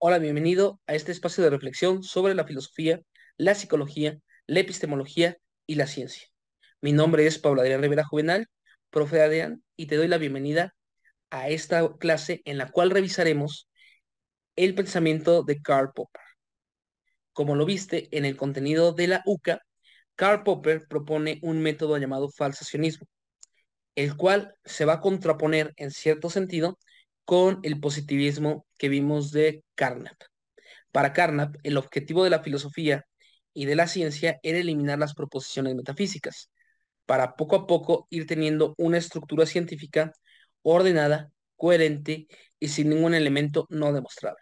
Hola, bienvenido a este espacio de reflexión sobre la filosofía, la psicología, la epistemología y la ciencia. Mi nombre es Paula Adrián Rivera Juvenal, profe de Adrián, y te doy la bienvenida a esta clase en la cual revisaremos el pensamiento de Karl Popper. Como lo viste en el contenido de la UCA, Karl Popper propone un método llamado falsacionismo, el cual se va a contraponer en cierto sentido con el positivismo que vimos de Carnap. Para Carnap, el objetivo de la filosofía y de la ciencia era eliminar las proposiciones metafísicas, para poco a poco ir teniendo una estructura científica ordenada, coherente y sin ningún elemento no demostrable.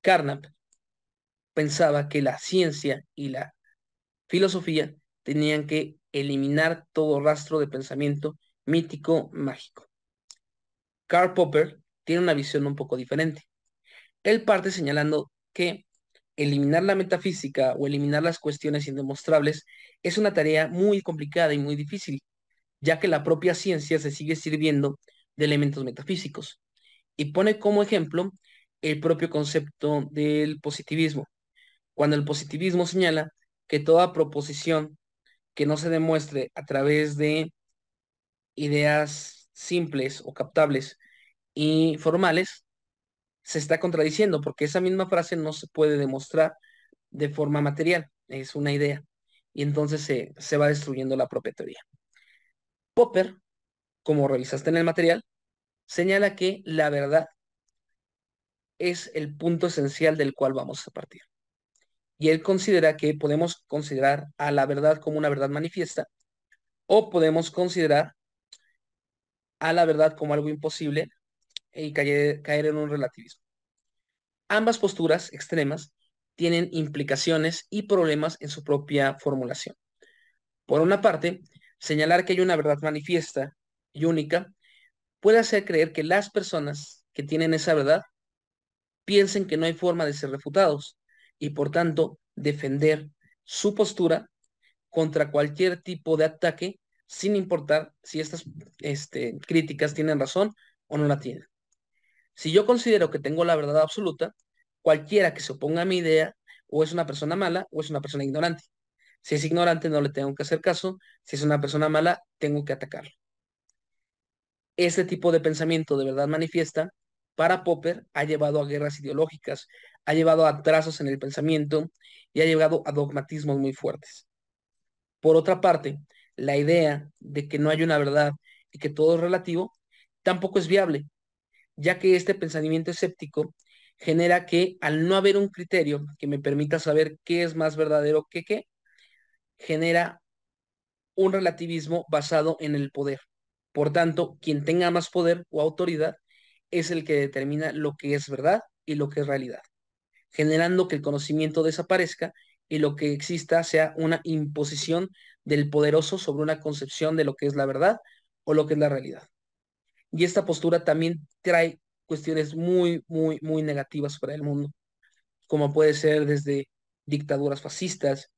Carnap pensaba que la ciencia y la filosofía tenían que eliminar todo rastro de pensamiento mítico mágico. Karl Popper tiene una visión un poco diferente. Él parte señalando que eliminar la metafísica o eliminar las cuestiones indemostrables es una tarea muy complicada y muy difícil, ya que la propia ciencia se sigue sirviendo de elementos metafísicos. Y pone como ejemplo el propio concepto del positivismo, cuando el positivismo señala que toda proposición que no se demuestre a través de ideas simples o captables y formales, se está contradiciendo porque esa misma frase no se puede demostrar de forma material, es una idea. Y entonces se, va destruyendo la propia teoría. Popper, como revisaste en el material, señala que la verdad es el punto esencial del cual vamos a partir. Y él considera que podemos considerar a la verdad como una verdad manifiesta o podemos considerar a la verdad como algo imposible eh, y caer, en un relativismo. Ambas posturas extremas tienen implicaciones y problemas en su propia formulación. Por una parte, señalar que hay una verdad manifiesta y única puede hacer creer que las personas que tienen esa verdad piensen que no hay forma de ser refutados y por tanto defender su postura contra cualquier tipo de ataque sin importar si estas este, críticas tienen razón o no la tienen. Si yo considero que tengo la verdad absoluta, cualquiera que se oponga a mi idea o es una persona mala o es una persona ignorante. Si es ignorante no le tengo que hacer caso, si es una persona mala tengo que atacarlo. Este tipo de pensamiento de verdad manifiesta para Popper ha llevado a guerras ideológicas, ha llevado a atrasos en el pensamiento y ha llevado a dogmatismos muy fuertes. Por otra parte, la idea de que no hay una verdad y que todo es relativo, tampoco es viable, ya que este pensamiento escéptico genera que al no haber un criterio que me permita saber qué es más verdadero que qué, genera un relativismo basado en el poder. Por tanto, quien tenga más poder o autoridad es el que determina lo que es verdad y lo que es realidad, generando que el conocimiento desaparezca y lo que exista sea una imposición del poderoso sobre una concepción de lo que es la verdad o lo que es la realidad. Y esta postura también trae cuestiones muy, muy, muy negativas para el mundo, como puede ser desde dictaduras fascistas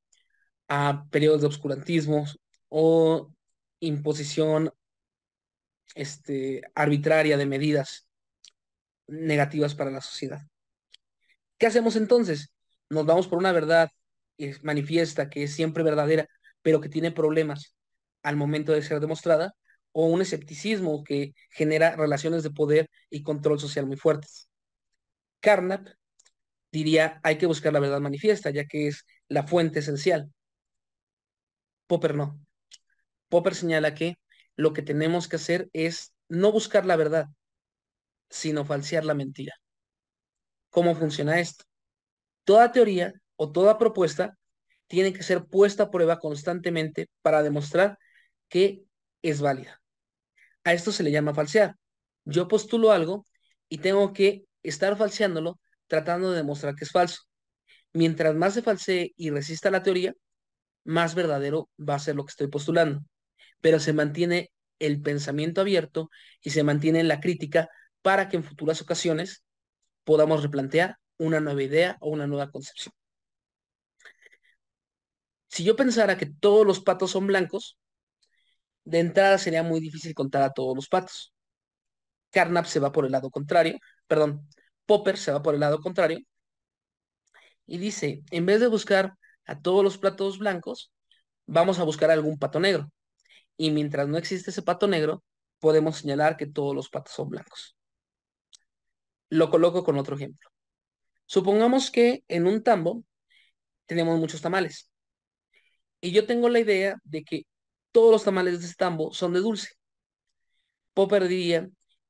a periodos de obscurantismo o imposición este, arbitraria de medidas negativas para la sociedad. ¿Qué hacemos entonces? Nos vamos por una verdad es manifiesta, que es siempre verdadera, pero que tiene problemas al momento de ser demostrada, o un escepticismo que genera relaciones de poder y control social muy fuertes. Carnap diría, hay que buscar la verdad manifiesta, ya que es la fuente esencial. Popper no. Popper señala que lo que tenemos que hacer es no buscar la verdad, sino falsear la mentira. ¿Cómo funciona esto? Toda teoría o toda propuesta tiene que ser puesta a prueba constantemente para demostrar que es válida. A esto se le llama falsear. Yo postulo algo y tengo que estar falseándolo tratando de demostrar que es falso. Mientras más se falsee y resista la teoría, más verdadero va a ser lo que estoy postulando. Pero se mantiene el pensamiento abierto y se mantiene la crítica para que en futuras ocasiones podamos replantear una nueva idea o una nueva concepción. Si yo pensara que todos los patos son blancos, de entrada sería muy difícil contar a todos los patos. Carnap se va por el lado contrario, perdón, Popper se va por el lado contrario y dice, en vez de buscar a todos los platos blancos, vamos a buscar algún pato negro. Y mientras no existe ese pato negro, podemos señalar que todos los patos son blancos. Lo coloco con otro ejemplo. Supongamos que en un tambo tenemos muchos tamales. Y yo tengo la idea de que todos los tamales de Estambo son de dulce. Popper diría,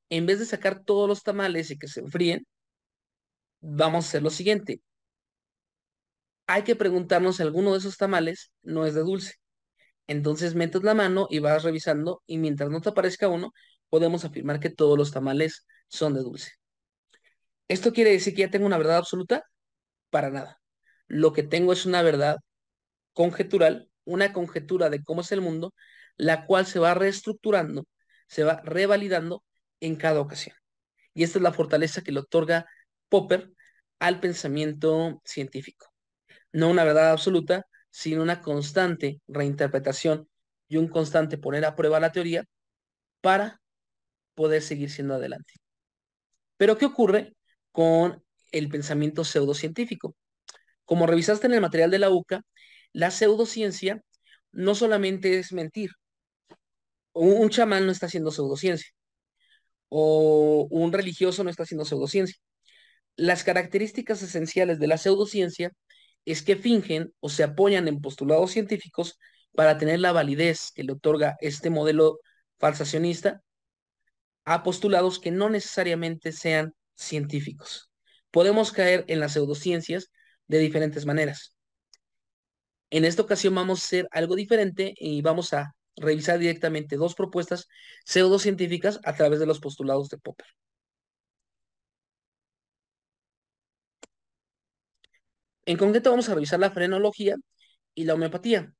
en vez de sacar todos los tamales y que se enfríen, vamos a hacer lo siguiente. Hay que preguntarnos si alguno de esos tamales no es de dulce. Entonces metes la mano y vas revisando y mientras no te aparezca uno, podemos afirmar que todos los tamales son de dulce. ¿Esto quiere decir que ya tengo una verdad absoluta? Para nada. Lo que tengo es una verdad conjetural, una conjetura de cómo es el mundo, la cual se va reestructurando, se va revalidando en cada ocasión. Y esta es la fortaleza que le otorga Popper al pensamiento científico. No una verdad absoluta, sino una constante reinterpretación y un constante poner a prueba la teoría para poder seguir siendo adelante. Pero ¿qué ocurre con el pensamiento pseudocientífico? Como revisaste en el material de la UCA, la pseudociencia no solamente es mentir. Un chamán no está haciendo pseudociencia. O un religioso no está haciendo pseudociencia. Las características esenciales de la pseudociencia es que fingen o se apoyan en postulados científicos para tener la validez que le otorga este modelo falsacionista a postulados que no necesariamente sean científicos. Podemos caer en las pseudociencias de diferentes maneras. En esta ocasión vamos a hacer algo diferente y vamos a revisar directamente dos propuestas pseudocientíficas a través de los postulados de Popper. En concreto vamos a revisar la frenología y la homeopatía.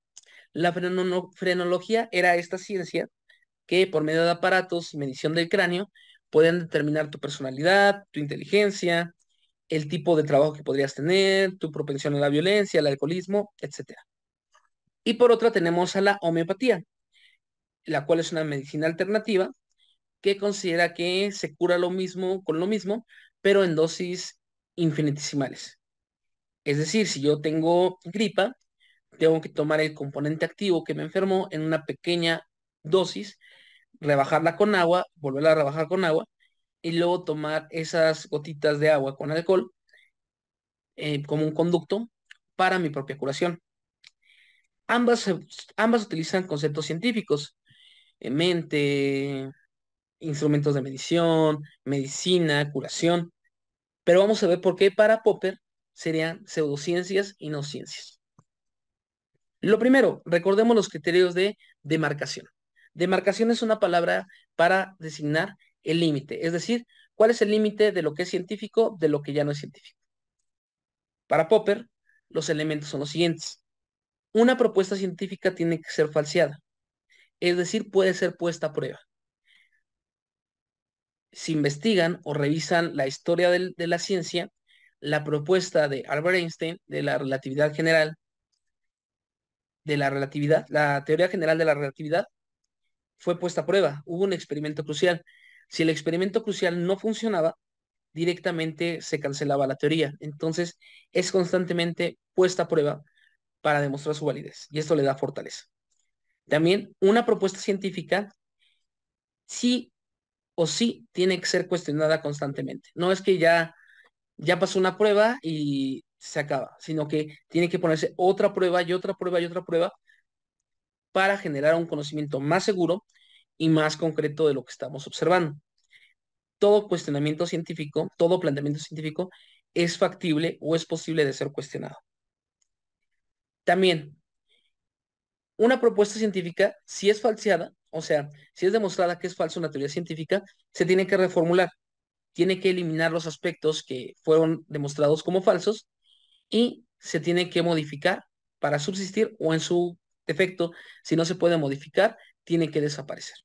La frenología era esta ciencia que por medio de aparatos y medición del cráneo pueden determinar tu personalidad, tu inteligencia, el tipo de trabajo que podrías tener, tu propensión a la violencia, al alcoholismo, etc. Y por otra tenemos a la homeopatía, la cual es una medicina alternativa que considera que se cura lo mismo con lo mismo, pero en dosis infinitesimales. Es decir, si yo tengo gripa, tengo que tomar el componente activo que me enfermó en una pequeña dosis, rebajarla con agua, volverla a rebajar con agua, y luego tomar esas gotitas de agua con alcohol eh, como un conducto para mi propia curación. Ambas, ambas utilizan conceptos científicos, eh, mente, instrumentos de medición, medicina, curación, pero vamos a ver por qué para Popper serían pseudociencias y no ciencias. Lo primero, recordemos los criterios de demarcación. Demarcación es una palabra para designar el límite, es decir, cuál es el límite de lo que es científico, de lo que ya no es científico. Para Popper, los elementos son los siguientes. Una propuesta científica tiene que ser falseada, es decir, puede ser puesta a prueba. Si investigan o revisan la historia de la ciencia, la propuesta de Albert Einstein de la relatividad general, de la relatividad, la teoría general de la relatividad, fue puesta a prueba. Hubo un experimento crucial si el experimento crucial no funcionaba, directamente se cancelaba la teoría. Entonces es constantemente puesta a prueba para demostrar su validez y esto le da fortaleza. También una propuesta científica sí o sí tiene que ser cuestionada constantemente. No es que ya, ya pasó una prueba y se acaba, sino que tiene que ponerse otra prueba y otra prueba y otra prueba para generar un conocimiento más seguro y más concreto de lo que estamos observando. Todo cuestionamiento científico, todo planteamiento científico es factible o es posible de ser cuestionado. También, una propuesta científica, si es falseada, o sea, si es demostrada que es falsa una teoría científica, se tiene que reformular, tiene que eliminar los aspectos que fueron demostrados como falsos y se tiene que modificar para subsistir o en su defecto, si no se puede modificar, tiene que desaparecer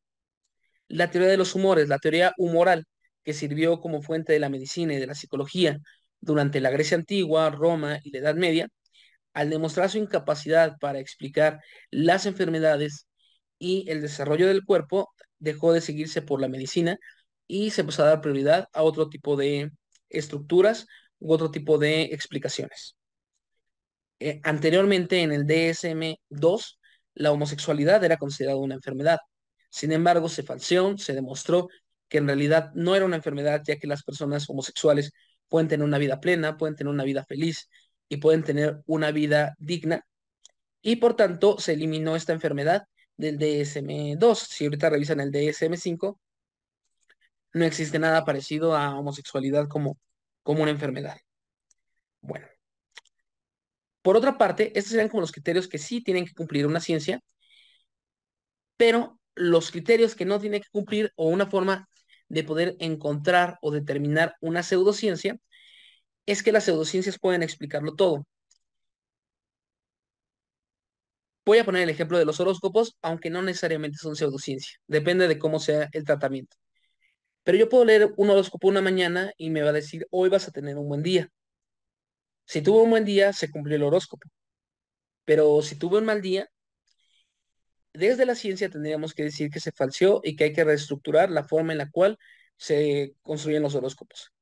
la teoría de los humores, la teoría humoral, que sirvió como fuente de la medicina y de la psicología durante la Grecia antigua, Roma y la Edad Media, al demostrar su incapacidad para explicar las enfermedades y el desarrollo del cuerpo, dejó de seguirse por la medicina y se empezó a dar prioridad a otro tipo de estructuras u otro tipo de explicaciones. Eh, anteriormente, en el DSM-2, la homosexualidad era considerada una enfermedad. Sin embargo, se falseó, se demostró que en realidad no era una enfermedad, ya que las personas homosexuales pueden tener una vida plena, pueden tener una vida feliz y pueden tener una vida digna. Y por tanto, se eliminó esta enfermedad del DSM2. Si ahorita revisan el DSM5, no existe nada parecido a homosexualidad como, como una enfermedad. Bueno. Por otra parte, estos serían como los criterios que sí tienen que cumplir una ciencia, pero los criterios que no tiene que cumplir o una forma de poder encontrar o determinar una pseudociencia es que las pseudociencias pueden explicarlo todo. Voy a poner el ejemplo de los horóscopos, aunque no necesariamente son pseudociencia, depende de cómo sea el tratamiento. Pero yo puedo leer un horóscopo una mañana y me va a decir, hoy vas a tener un buen día. Si tuve un buen día, se cumplió el horóscopo. Pero si tuve un mal día, desde la ciencia tendríamos que decir que se falseó y que hay que reestructurar la forma en la cual se construyen los horóscopos.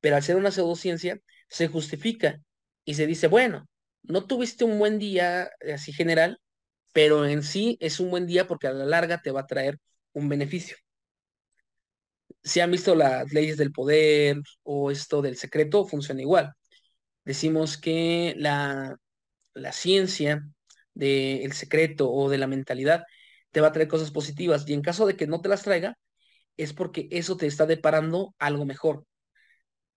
Pero al ser una pseudociencia, se justifica y se dice, bueno, no tuviste un buen día eh, así general, pero en sí es un buen día porque a la larga te va a traer un beneficio. Si han visto las leyes del poder o esto del secreto, funciona igual. Decimos que la, la ciencia del secreto o de la mentalidad, te va a traer cosas positivas. Y en caso de que no te las traiga, es porque eso te está deparando algo mejor.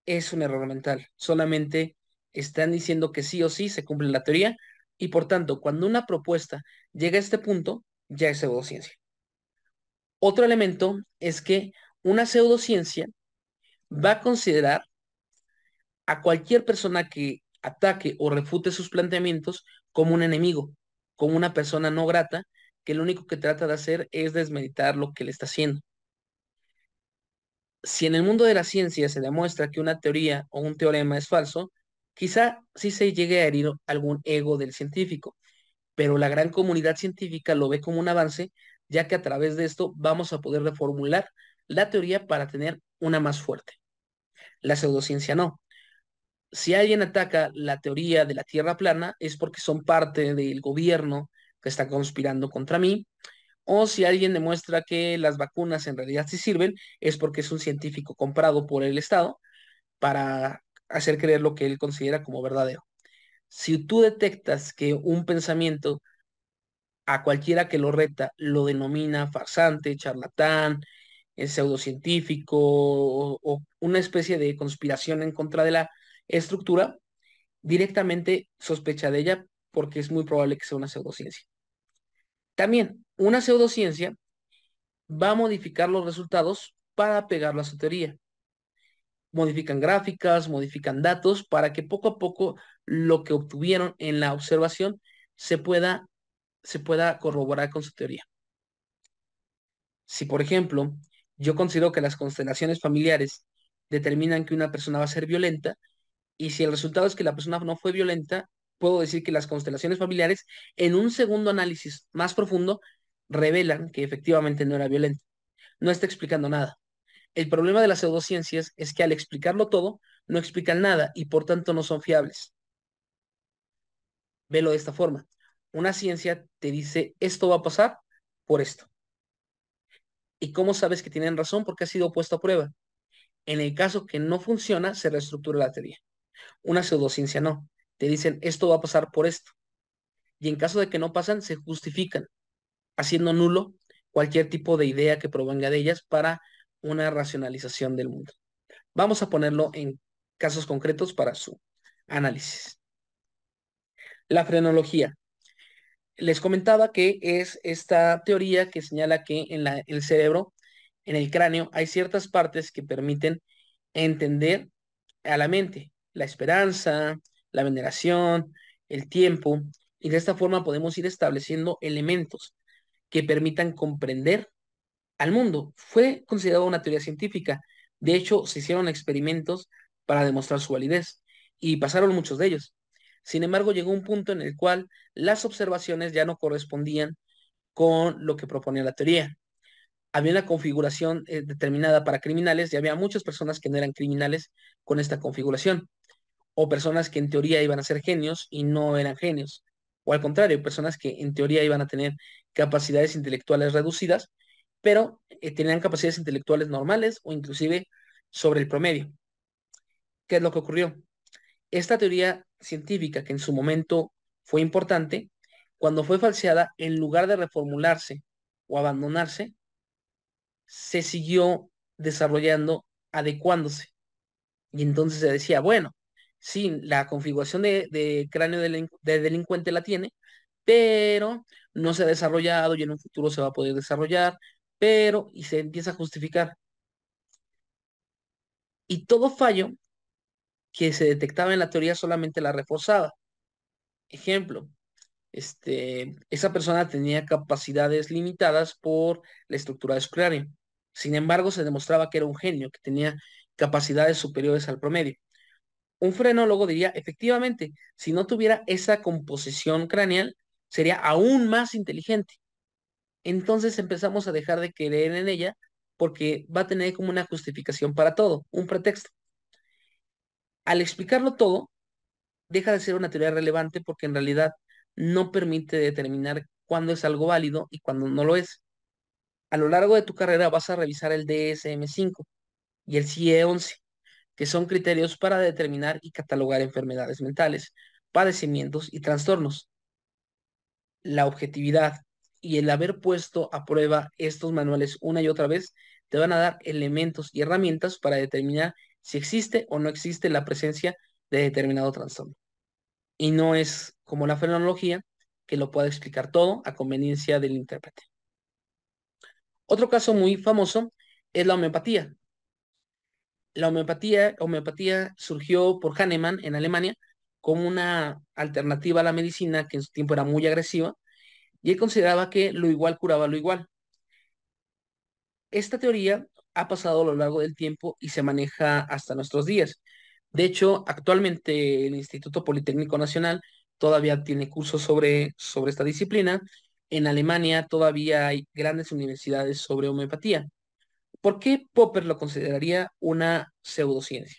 Es un error mental. Solamente están diciendo que sí o sí se cumple la teoría y por tanto, cuando una propuesta llega a este punto, ya es pseudociencia. Otro elemento es que una pseudociencia va a considerar a cualquier persona que ataque o refute sus planteamientos como un enemigo como una persona no grata que lo único que trata de hacer es desmeditar lo que le está haciendo. Si en el mundo de la ciencia se demuestra que una teoría o un teorema es falso, quizá sí se llegue a herir algún ego del científico, pero la gran comunidad científica lo ve como un avance, ya que a través de esto vamos a poder reformular la teoría para tener una más fuerte. La pseudociencia no si alguien ataca la teoría de la Tierra plana es porque son parte del gobierno que está conspirando contra mí, o si alguien demuestra que las vacunas en realidad sí sirven, es porque es un científico comprado por el Estado para hacer creer lo que él considera como verdadero. Si tú detectas que un pensamiento a cualquiera que lo reta lo denomina farsante, charlatán, eh, pseudocientífico o una especie de conspiración en contra de la estructura, directamente sospecha de ella porque es muy probable que sea una pseudociencia. También, una pseudociencia va a modificar los resultados para pegarlo a su teoría. Modifican gráficas, modifican datos para que poco a poco lo que obtuvieron en la observación se pueda, se pueda corroborar con su teoría. Si, por ejemplo, yo considero que las constelaciones familiares determinan que una persona va a ser violenta, y si el resultado es que la persona no fue violenta, puedo decir que las constelaciones familiares, en un segundo análisis más profundo, revelan que efectivamente no era violenta. No está explicando nada. El problema de las pseudociencias es que al explicarlo todo, no explican nada y por tanto no son fiables. Velo de esta forma. Una ciencia te dice, esto va a pasar por esto. ¿Y cómo sabes que tienen razón? Porque ha sido puesto a prueba. En el caso que no funciona, se reestructura la teoría. Una pseudociencia no. Te dicen, esto va a pasar por esto. Y en caso de que no pasan, se justifican, haciendo nulo cualquier tipo de idea que provenga de ellas para una racionalización del mundo. Vamos a ponerlo en casos concretos para su análisis. La frenología. Les comentaba que es esta teoría que señala que en el cerebro, en el cráneo, hay ciertas partes que permiten entender a la mente la esperanza, la veneración, el tiempo, y de esta forma podemos ir estableciendo elementos que permitan comprender al mundo. Fue considerada una teoría científica. De hecho, se hicieron experimentos para demostrar su validez y pasaron muchos de ellos. Sin embargo, llegó un punto en el cual las observaciones ya no correspondían con lo que proponía la teoría había una configuración eh, determinada para criminales y había muchas personas que no eran criminales con esta configuración, o personas que en teoría iban a ser genios y no eran genios, o al contrario, personas que en teoría iban a tener capacidades intelectuales reducidas, pero eh, tenían capacidades intelectuales normales o inclusive sobre el promedio. ¿Qué es lo que ocurrió? Esta teoría científica que en su momento fue importante, cuando fue falseada, en lugar de reformularse o abandonarse, se siguió desarrollando, adecuándose. Y entonces se decía, bueno, sí, la configuración de, cráneo de, delincuente la tiene, pero no se ha desarrollado y en un futuro se va a poder desarrollar, pero, y se empieza a justificar. Y todo fallo que se detectaba en la teoría solamente la reforzaba. Ejemplo, este, esa persona tenía capacidades limitadas por la estructura de su cráneo. Sin embargo, se demostraba que era un genio, que tenía capacidades superiores al promedio. Un frenólogo diría, efectivamente, si no tuviera esa composición craneal, sería aún más inteligente. Entonces empezamos a dejar de creer en ella porque va a tener como una justificación para todo, un pretexto. Al explicarlo todo, deja de ser una teoría relevante porque en realidad no permite determinar cuándo es algo válido y cuándo no lo es a lo largo de tu carrera vas a revisar el DSM-5 y el CIE-11, que son criterios para determinar y catalogar enfermedades mentales, padecimientos y trastornos. La objetividad y el haber puesto a prueba estos manuales una y otra vez te van a dar elementos y herramientas para determinar si existe o no existe la presencia de determinado trastorno. Y no es como la fenomenología que lo pueda explicar todo a conveniencia del intérprete. Otro caso muy famoso es la homeopatía. La homeopatía, homeopatía surgió por Hahnemann en Alemania como una alternativa a la medicina que en su tiempo era muy agresiva y él consideraba que lo igual curaba lo igual. Esta teoría ha pasado a lo largo del tiempo y se maneja hasta nuestros días. De hecho, actualmente el Instituto Politécnico Nacional todavía tiene cursos sobre, sobre esta disciplina en Alemania todavía hay grandes universidades sobre homeopatía. ¿Por qué Popper lo consideraría una pseudociencia?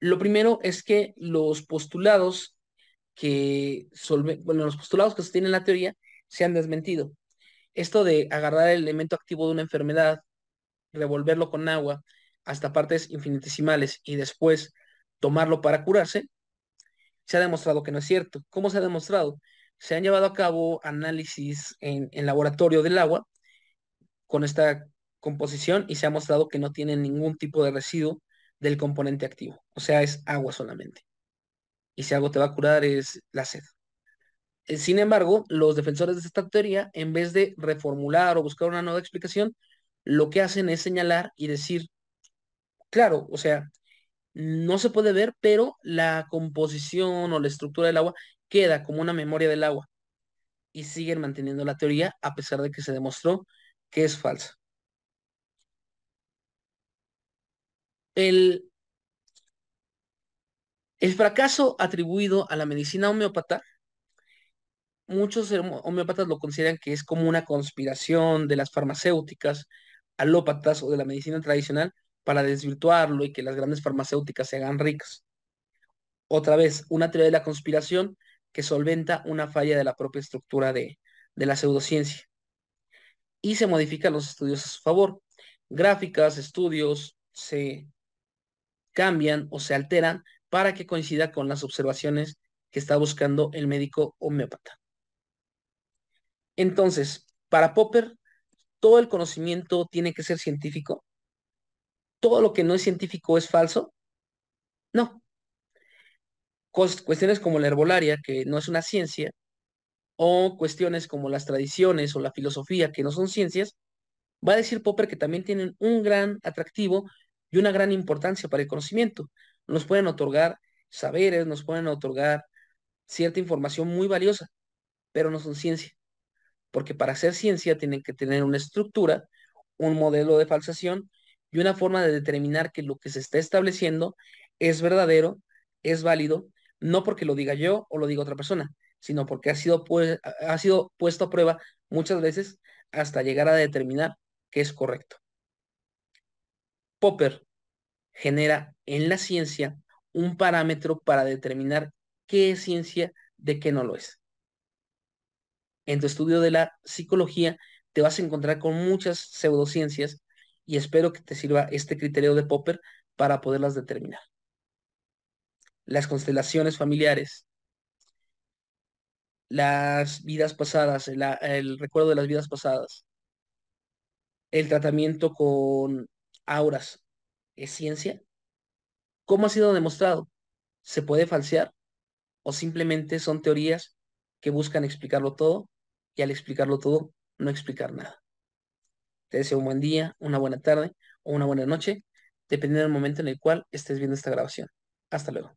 Lo primero es que los postulados que, bueno, los postulados que la teoría se han desmentido. Esto de agarrar el elemento activo de una enfermedad, revolverlo con agua hasta partes infinitesimales y después tomarlo para curarse, se ha demostrado que no es cierto. ¿Cómo se ha demostrado? se han llevado a cabo análisis en, el laboratorio del agua con esta composición y se ha mostrado que no tiene ningún tipo de residuo del componente activo. O sea, es agua solamente. Y si algo te va a curar es la sed. Eh, sin embargo, los defensores de esta teoría, en vez de reformular o buscar una nueva explicación, lo que hacen es señalar y decir, claro, o sea, no se puede ver, pero la composición o la estructura del agua queda como una memoria del agua y siguen manteniendo la teoría a pesar de que se demostró que es falsa. El, el fracaso atribuido a la medicina homeópata, muchos homeópatas lo consideran que es como una conspiración de las farmacéuticas, alópatas o de la medicina tradicional para desvirtuarlo y que las grandes farmacéuticas se hagan ricas. Otra vez, una teoría de la conspiración que solventa una falla de la propia estructura de, de la pseudociencia. Y se modifican los estudios a su favor. Gráficas, estudios, se cambian o se alteran para que coincida con las observaciones que está buscando el médico homeópata. Entonces, para Popper, todo el conocimiento tiene que ser científico. Todo lo que no es científico es falso. No, cuestiones como la herbolaria, que no es una ciencia, o cuestiones como las tradiciones o la filosofía, que no son ciencias, va a decir Popper que también tienen un gran atractivo y una gran importancia para el conocimiento. Nos pueden otorgar saberes, nos pueden otorgar cierta información muy valiosa, pero no son ciencia. Porque para ser ciencia tienen que tener una estructura, un modelo de falsación y una forma de determinar que lo que se está estableciendo es verdadero, es válido no porque lo diga yo o lo diga otra persona, sino porque ha sido, ha sido puesto a prueba muchas veces hasta llegar a determinar que es correcto. Popper genera en la ciencia un parámetro para determinar qué es ciencia de qué no lo es. En tu estudio de la psicología te vas a encontrar con muchas pseudociencias y espero que te sirva este criterio de Popper para poderlas determinar las constelaciones familiares, las vidas pasadas, el, recuerdo de las vidas pasadas, el tratamiento con auras, ¿es ciencia? ¿Cómo ha sido demostrado? ¿Se puede falsear? ¿O simplemente son teorías que buscan explicarlo todo y al explicarlo todo no explicar nada? Te deseo un buen día, una buena tarde o una buena noche, dependiendo del momento en el cual estés viendo esta grabación. Hasta luego.